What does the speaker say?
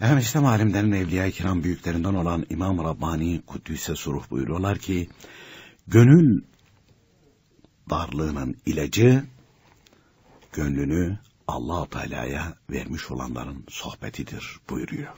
Efendim işte alimlerin evliya kiram büyüklerinden olan İmam Rabbani Kuddüs'e suruh buyuruyorlar ki, gönül darlığının ilacı, gönlünü allah Teala'ya vermiş olanların sohbetidir buyuruyor.